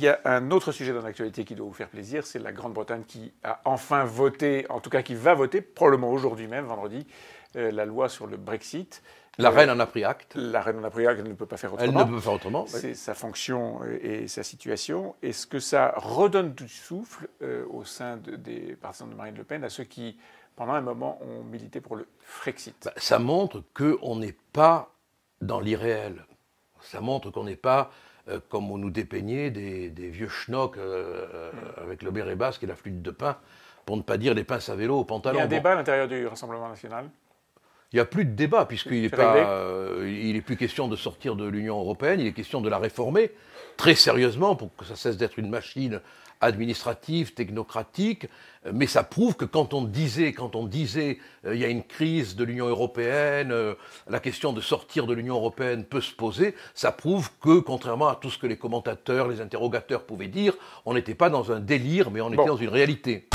Il y a un autre sujet dans l'actualité qui doit vous faire plaisir, c'est la Grande-Bretagne qui a enfin voté, en tout cas qui va voter, probablement aujourd'hui même, vendredi, euh, la loi sur le Brexit. La euh, reine en a pris acte. La reine en a pris acte, elle ne peut pas faire autrement. Elle ne peut pas faire autrement. C'est sa fonction et sa situation. Est-ce que ça redonne du souffle euh, au sein des partisans de Marine Le Pen à ceux qui, pendant un moment, ont milité pour le Frexit bah, Ça montre qu'on n'est pas dans l'irréel ça montre qu'on n'est pas, euh, comme on nous dépeignait, des, vieux schnocks euh, euh, avec le béret basque et la flûte de pain, pour ne pas dire les pinces à vélo au pantalon. Il y a un débat à l'intérieur du Rassemblement national il n'y a plus de débat, puisqu'il n'est euh, plus question de sortir de l'Union européenne, il est question de la réformer très sérieusement pour que ça cesse d'être une machine administrative, technocratique, euh, mais ça prouve que quand on disait, quand on disait, euh, il y a une crise de l'Union européenne, la question de sortir de l'Union européenne peut se poser, ça prouve que, contrairement à tout ce que les commentateurs, les interrogateurs pouvaient dire, on n'était pas dans un délire, mais on était dans une réalité.